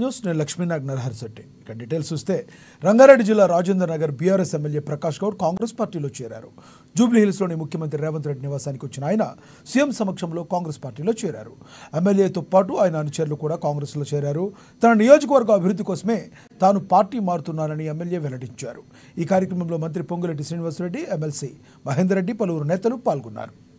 news నేను లక్ష్మీనాగ్ నరహర్ శెట్టి ఇక details చూస్తే రంగారెడ్డి జిల్లా రాజేంద్ర నగర్ బీఆర్ఎస్ ఎమ్మెల్యే ప్రకాష్ గౌడ్ కాంగ్రెస్ పార్టీలో చేరారు జూబ్లీహిల్స్లోని ముఖ్యమంత్రి రేవంత్ రెడ్డి నివాసానికి వచ్చిన ఆయన సీఎం సమక్షంలో కాంగ్రెస్ పార్టీలో చేరారు ఎమ్మెల్యేతో పాటు ఆయన అనుచరులు కూడా కాంగ్రెస్లో చేరారు తన నియోజకవర్గ అభివృద్ధి కోసమే తాను పార్టీ మారుతున్నానని ఎమ్మెల్యే వెల్లడించారు ఈ కార్యక్రమంలో మంత్రి పొంగులెడ్డి శ్రీనివాసరెడ్డి ఎమ్మెల్సీ మహేందర్ రెడ్డి పలువురు నేతలు పాల్గొన్నారు